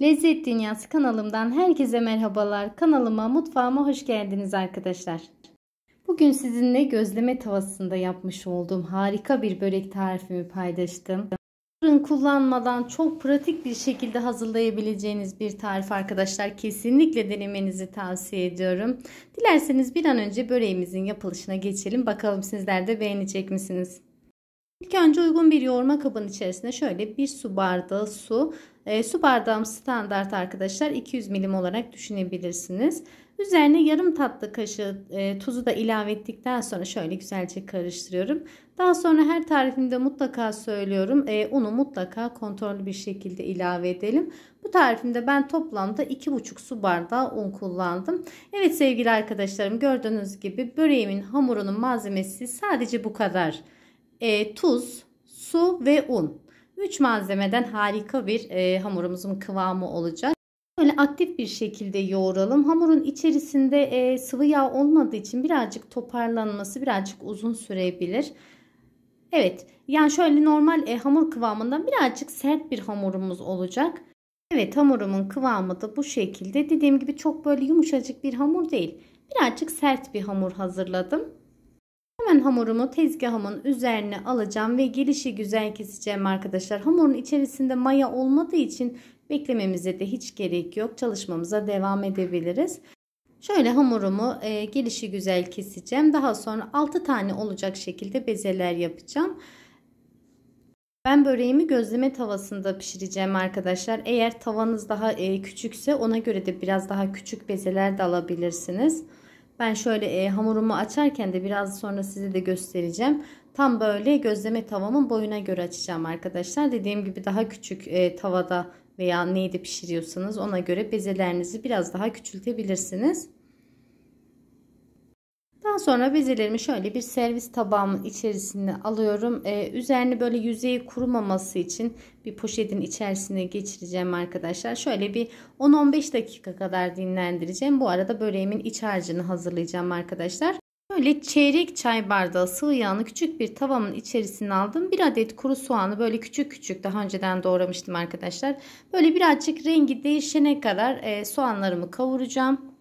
Lezzet Dünyası kanalımdan herkese merhabalar. Kanalıma, mutfağıma hoş geldiniz arkadaşlar. Bugün sizinle gözleme tavasında yapmış olduğum harika bir börek tarifimi paylaştım. Fırın kullanmadan çok pratik bir şekilde hazırlayabileceğiniz bir tarif arkadaşlar. Kesinlikle denemenizi tavsiye ediyorum. Dilerseniz bir an önce böreğimizin yapılışına geçelim. Bakalım sizler de beğenecek misiniz? İlk önce uygun bir yoğurma kabının içerisine şöyle bir su bardağı su e, su bardağım standart arkadaşlar 200 milim olarak düşünebilirsiniz. Üzerine yarım tatlı kaşığı e, tuzu da ilave ettikten sonra şöyle güzelce karıştırıyorum. Daha sonra her tarifimde mutlaka söylüyorum. E, unu mutlaka kontrollü bir şekilde ilave edelim. Bu tarifimde ben toplamda 2,5 su bardağı un kullandım. Evet sevgili arkadaşlarım gördüğünüz gibi böreğimin hamurunun malzemesi sadece bu kadar. E, tuz, su ve un. 3 malzemeden harika bir e, hamurumuzun kıvamı olacak. Böyle aktif bir şekilde yoğuralım. Hamurun içerisinde e, sıvı yağ olmadığı için birazcık toparlanması birazcık uzun sürebilir. Evet yani şöyle normal e, hamur kıvamından birazcık sert bir hamurumuz olacak. Evet hamurumun kıvamı da bu şekilde. Dediğim gibi çok böyle yumuşacık bir hamur değil. Birazcık sert bir hamur hazırladım. Hemen hamurumu tezgahımın üzerine alacağım ve gelişi güzel keseceğim arkadaşlar. Hamurun içerisinde maya olmadığı için beklememize de hiç gerek yok. Çalışmamıza devam edebiliriz. Şöyle hamurumu e, gelişi güzel keseceğim. Daha sonra 6 tane olacak şekilde bezeler yapacağım. Ben böreğimi gözleme tavasında pişireceğim arkadaşlar. Eğer tavanız daha e, küçükse ona göre de biraz daha küçük bezeler de alabilirsiniz. Ben şöyle e, hamurumu açarken de biraz sonra size de göstereceğim. Tam böyle gözleme tavamın boyuna göre açacağım arkadaşlar. Dediğim gibi daha küçük e, tavada veya neyde pişiriyorsanız ona göre bezelerinizi biraz daha küçültebilirsiniz. Daha sonra bezelerimi şöyle bir servis tabağımın içerisine alıyorum. Ee, üzerini böyle yüzeyi kurumaması için bir poşetin içerisine geçireceğim arkadaşlar. Şöyle bir 10-15 dakika kadar dinlendireceğim. Bu arada böreğimin iç harcını hazırlayacağım arkadaşlar. Böyle çeyrek çay bardağı sıvı yağını küçük bir tavamın içerisine aldım. Bir adet kuru soğanı böyle küçük küçük daha önceden doğramıştım arkadaşlar. Böyle birazcık rengi değişene kadar e, soğanlarımı kavuracağım.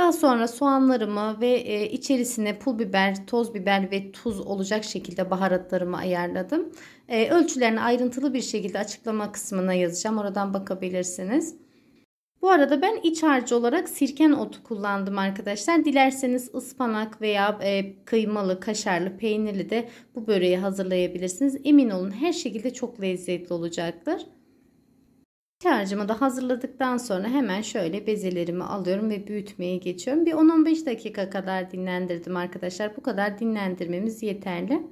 Daha sonra soğanlarımı ve e, içerisine pul biber, toz biber ve tuz olacak şekilde baharatlarımı ayarladım. E, ölçülerini ayrıntılı bir şekilde açıklama kısmına yazacağım. Oradan bakabilirsiniz. Bu arada ben iç harcı olarak sirken otu kullandım arkadaşlar. Dilerseniz ıspanak veya e, kıymalı, kaşarlı, peynirli de bu böreği hazırlayabilirsiniz. Emin olun her şekilde çok lezzetli olacaktır. Şarjımı da hazırladıktan sonra hemen şöyle bezelerimi alıyorum ve büyütmeye geçiyorum. Bir 10-15 dakika kadar dinlendirdim arkadaşlar. Bu kadar dinlendirmemiz yeterli.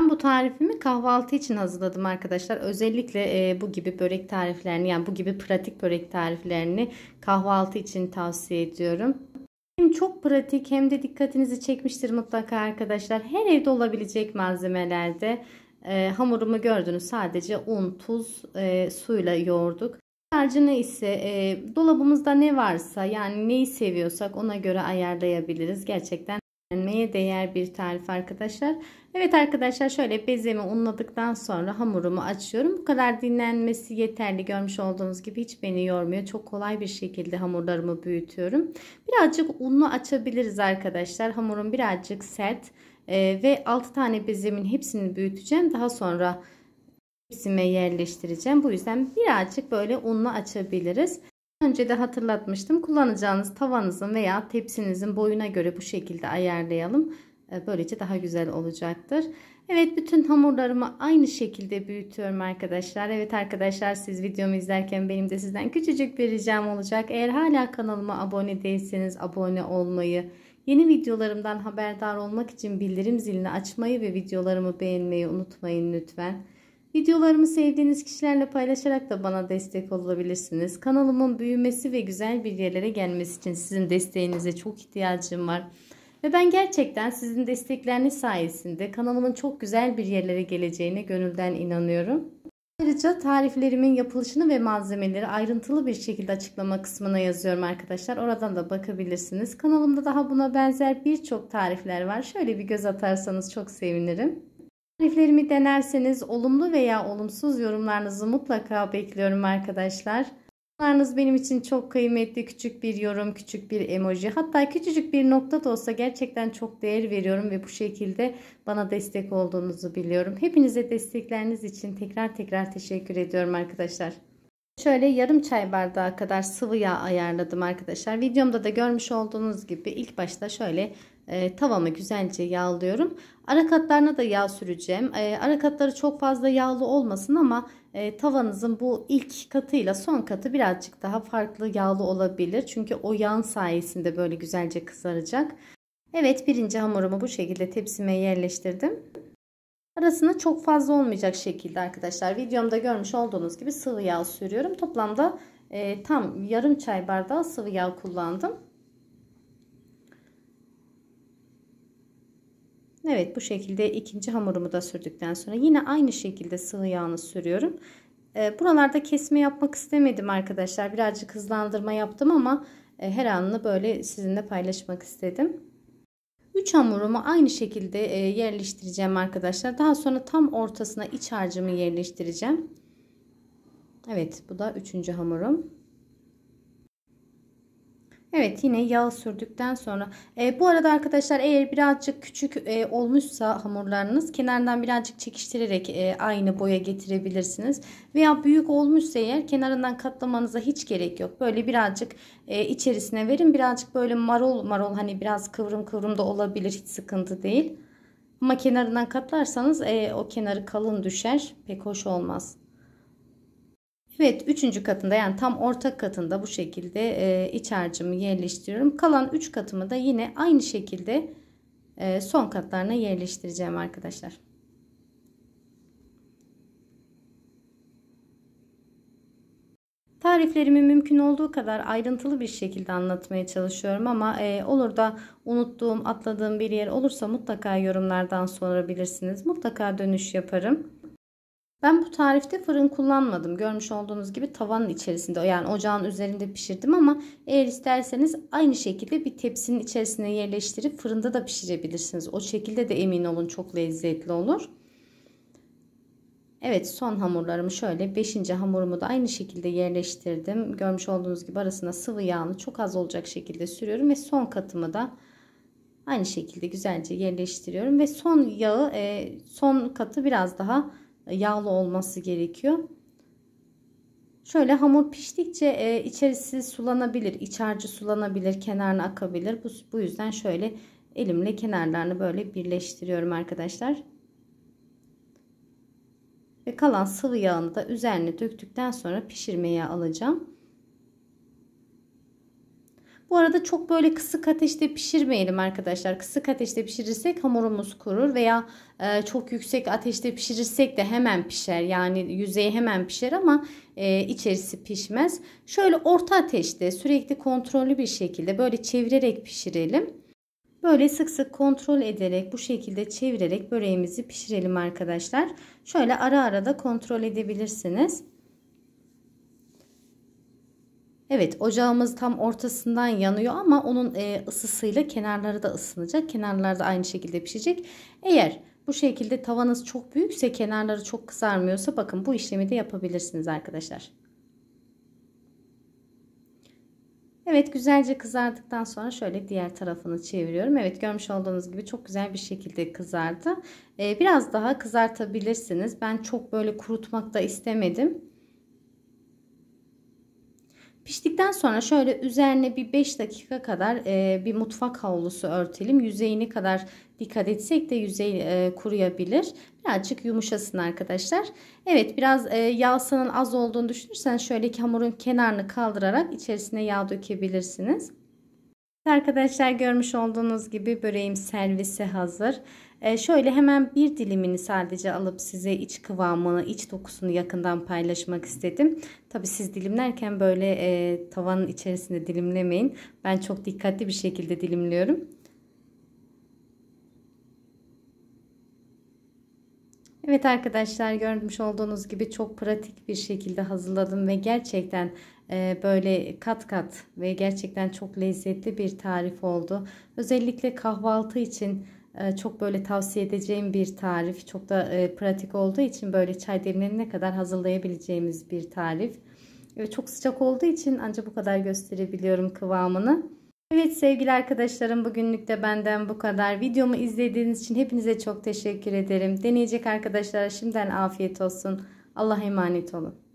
Ben bu tarifimi kahvaltı için hazırladım arkadaşlar. Özellikle e, bu gibi börek tariflerini yani bu gibi pratik börek tariflerini kahvaltı için tavsiye ediyorum. Hem çok pratik hem de dikkatinizi çekmiştir mutlaka arkadaşlar. Her evde olabilecek malzemelerde e, hamurumu gördünüz sadece un, tuz, e, suyla yoğurduk. Tercihine ise e, dolabımızda ne varsa yani neyi seviyorsak ona göre ayarlayabiliriz. Gerçekten denmeye değer bir tarif arkadaşlar. Evet arkadaşlar şöyle bezemi unladıktan sonra hamurumu açıyorum. Bu kadar dinlenmesi yeterli. Görmüş olduğunuz gibi hiç beni yormuyor. Çok kolay bir şekilde hamurlarımı büyütüyorum. Birazcık unlu açabiliriz arkadaşlar. Hamurum birazcık sert. E, ve 6 tane bezemin hepsini büyüteceğim. Daha sonra hepsime yerleştireceğim. Bu yüzden birazcık böyle unla açabiliriz. Önce de hatırlatmıştım. Kullanacağınız tavanızın veya tepsinizin boyuna göre bu şekilde ayarlayalım. Ee, böylece daha güzel olacaktır. Evet bütün hamurlarımı aynı şekilde büyütüyorum arkadaşlar. Evet arkadaşlar siz videomu izlerken benim de sizden küçücük bir ricam olacak. Eğer hala kanalıma abone değilseniz abone olmayı, Yeni videolarımdan haberdar olmak için bildirim zilini açmayı ve videolarımı beğenmeyi unutmayın lütfen. Videolarımı sevdiğiniz kişilerle paylaşarak da bana destek olabilirsiniz. Kanalımın büyümesi ve güzel bir yerlere gelmesi için sizin desteğinize çok ihtiyacım var. Ve ben gerçekten sizin destekleriniz sayesinde kanalımın çok güzel bir yerlere geleceğine gönülden inanıyorum. Ayrıca tariflerimin yapılışını ve malzemeleri ayrıntılı bir şekilde açıklama kısmına yazıyorum arkadaşlar. Oradan da bakabilirsiniz. Kanalımda daha buna benzer birçok tarifler var. Şöyle bir göz atarsanız çok sevinirim. Tariflerimi denerseniz olumlu veya olumsuz yorumlarınızı mutlaka bekliyorum arkadaşlar. Yorumlarınız benim için çok kıymetli. Küçük bir yorum, küçük bir emoji. Hatta küçücük bir nokta da olsa gerçekten çok değer veriyorum ve bu şekilde bana destek olduğunuzu biliyorum. Hepinize destekleriniz için tekrar tekrar teşekkür ediyorum arkadaşlar. Şöyle yarım çay bardağı kadar sıvı yağ ayarladım arkadaşlar. Videomda da görmüş olduğunuz gibi ilk başta şöyle e, tavamı güzelce yağlıyorum. Ara katlarına da yağ süreceğim. E, ara katları çok fazla yağlı olmasın ama e, tavanızın bu ilk katıyla son katı birazcık daha farklı yağlı olabilir. Çünkü o yağın sayesinde böyle güzelce kızaracak. Evet birinci hamurumu bu şekilde tepsime yerleştirdim. Arasına çok fazla olmayacak şekilde arkadaşlar. Videomda görmüş olduğunuz gibi sıvı yağ sürüyorum. Toplamda e, tam yarım çay bardağı sıvı yağ kullandım. Evet bu şekilde ikinci hamurumu da sürdükten sonra yine aynı şekilde sıvı yağını sürüyorum. E, buralarda kesme yapmak istemedim arkadaşlar. Birazcık hızlandırma yaptım ama e, her anını böyle sizinle paylaşmak istedim. 3 hamurumu aynı şekilde e, yerleştireceğim arkadaşlar. Daha sonra tam ortasına iç harcımı yerleştireceğim. Evet bu da 3. hamurum. Evet yine yağ sürdükten sonra e, bu arada arkadaşlar eğer birazcık küçük e, olmuşsa hamurlarınız kenardan birazcık çekiştirerek e, aynı boya getirebilirsiniz. Veya büyük olmuşsa eğer kenarından katlamanıza hiç gerek yok. Böyle birazcık e, içerisine verin birazcık böyle marol marol hani biraz kıvrım kıvrım da olabilir hiç sıkıntı değil. Ama kenarından katlarsanız e, o kenarı kalın düşer pek hoş olmaz. Evet üçüncü katında yani tam orta katında bu şekilde e, iç harcımı yerleştiriyorum. Kalan üç katımı da yine aynı şekilde e, son katlarına yerleştireceğim arkadaşlar. Tariflerimi mümkün olduğu kadar ayrıntılı bir şekilde anlatmaya çalışıyorum ama e, olur da unuttuğum, atladığım bir yer olursa mutlaka yorumlardan sorabilirsiniz. Mutlaka dönüş yaparım. Ben bu tarifte fırın kullanmadım. Görmüş olduğunuz gibi tavanın içerisinde yani ocağın üzerinde pişirdim ama eğer isterseniz aynı şekilde bir tepsinin içerisine yerleştirip fırında da pişirebilirsiniz. O şekilde de emin olun çok lezzetli olur. Evet son hamurlarımı şöyle 5. hamurumu da aynı şekilde yerleştirdim. Görmüş olduğunuz gibi arasına sıvı yağını çok az olacak şekilde sürüyorum ve son katımı da aynı şekilde güzelce yerleştiriyorum ve son yağı e, son katı biraz daha yağlı olması gerekiyor. Şöyle hamur piştikçe e, içerisi sulanabilir, iç harcı sulanabilir, kenarına akabilir. Bu, bu yüzden şöyle elimle kenarlarını böyle birleştiriyorum arkadaşlar. Ve kalan sıvı yağını da üzerine döktükten sonra pişirmeye alacağım. Bu arada çok böyle kısık ateşte pişirmeyelim arkadaşlar. Kısık ateşte pişirirsek hamurumuz kurur veya e, çok yüksek ateşte pişirirsek de hemen pişer. Yani yüzeyi hemen pişer ama e, içerisi pişmez. Şöyle orta ateşte sürekli kontrollü bir şekilde böyle çevirerek pişirelim. Böyle sık sık kontrol ederek bu şekilde çevirerek böreğimizi pişirelim arkadaşlar. Şöyle ara ara da kontrol edebilirsiniz. Evet ocağımız tam ortasından yanıyor ama onun e, ısısıyla kenarları da ısınacak. Kenarlar da aynı şekilde pişecek. Eğer bu şekilde tavanız çok büyükse kenarları çok kızarmıyorsa bakın bu işlemi de yapabilirsiniz arkadaşlar. Evet güzelce kızardıktan sonra şöyle diğer tarafını çeviriyorum. Evet görmüş olduğunuz gibi çok güzel bir şekilde kızardı. Ee, biraz daha kızartabilirsiniz. Ben çok böyle kurutmak da istemedim. Piştikten sonra şöyle üzerine bir 5 dakika kadar e, bir mutfak havlusu örtelim. Yüzeyini kadar dikkat etsek de yüzey e, kuruyabilir. Birazcık yumuşasın arkadaşlar. Evet biraz e, yağsının az olduğunu düşünürsen şöyle hamurun kenarını kaldırarak içerisine yağ dökebilirsiniz. Arkadaşlar görmüş olduğunuz gibi böreğim servise hazır. Ee, şöyle hemen bir dilimini sadece alıp size iç kıvamını, iç dokusunu yakından paylaşmak istedim. Tabi siz dilimlerken böyle e, tavanın içerisinde dilimlemeyin. Ben çok dikkatli bir şekilde dilimliyorum. Evet arkadaşlar görmüş olduğunuz gibi çok pratik bir şekilde hazırladım ve gerçekten e, böyle kat kat ve gerçekten çok lezzetli bir tarif oldu. Özellikle kahvaltı için e, çok böyle tavsiye edeceğim bir tarif. Çok da e, pratik olduğu için böyle çay demlenene kadar hazırlayabileceğimiz bir tarif. Çok sıcak olduğu için ancak bu kadar gösterebiliyorum kıvamını. Evet sevgili arkadaşlarım bugünlük de benden bu kadar. Videomu izlediğiniz için hepinize çok teşekkür ederim. Deneyecek arkadaşlara şimdiden afiyet olsun. Allah'a emanet olun.